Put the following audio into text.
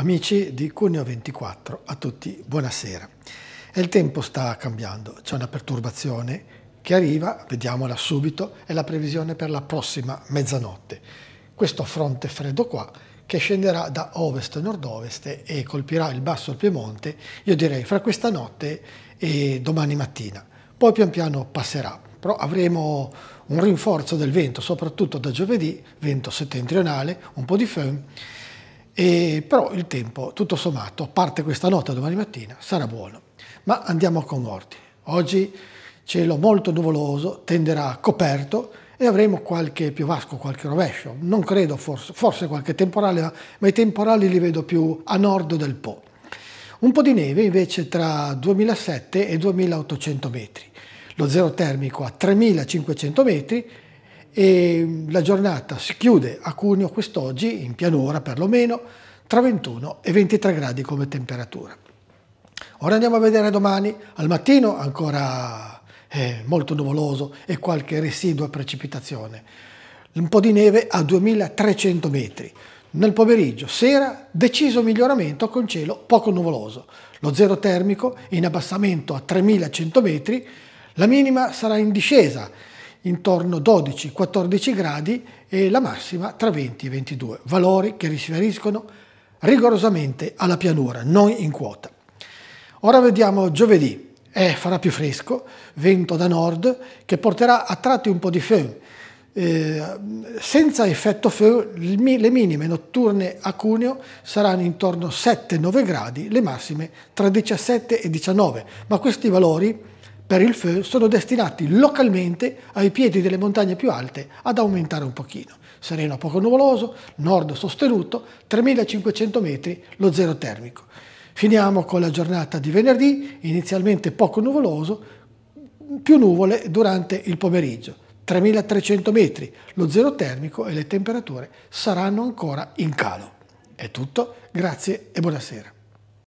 Amici di Cuneo 24, a tutti buonasera. il tempo sta cambiando, c'è una perturbazione che arriva, vediamola subito, è la previsione per la prossima mezzanotte. Questo fronte freddo qua che scenderà da ovest a nord-ovest e colpirà il basso Piemonte, io direi fra questa notte e domani mattina. Poi pian piano passerà, però avremo un rinforzo del vento, soprattutto da giovedì, vento settentrionale, un po' di femme, e però il tempo, tutto sommato, a parte questa nota domani mattina, sarà buono. Ma andiamo con ordine. Oggi cielo molto nuvoloso, tenderà coperto e avremo qualche piovasco, qualche rovescio. Non credo, forse, forse qualche temporale, ma, i temporali li vedo più a nord del Po. Un po' di neve invece tra 2007 e 2800 metri, lo zero termico a 3500 metri e la giornata si chiude a Cuneo quest'oggi, in pianura perlomeno, tra 21 e 23 gradi come temperatura. Ora andiamo a vedere domani, al mattino ancora eh, molto nuvoloso e qualche residua precipitazione. Un po' di neve a 2300 metri. Nel pomeriggio, sera, deciso miglioramento con cielo poco nuvoloso. Lo zero termico in abbassamento a 3100 metri, la minima sarà in discesa intorno 12-14 gradi e la massima tra 20 e 22, valori che riferiscono rigorosamente alla pianura, non in quota. Ora vediamo giovedì, eh, farà più fresco, vento da nord che porterà a tratti un po' di feu. Eh, senza effetto feu le minime notturne a Cuneo saranno intorno a 7-9 gradi, le massime tra 17 e 19, ma questi valori per il feu sono destinati localmente ai piedi delle montagne più alte ad aumentare un pochino. Sereno poco nuvoloso, nord sostenuto, 3500 metri lo zero termico. Finiamo con la giornata di venerdì, inizialmente poco nuvoloso, più nuvole durante il pomeriggio. 3300 metri lo zero termico e le temperature saranno ancora in calo. È tutto, grazie e buonasera.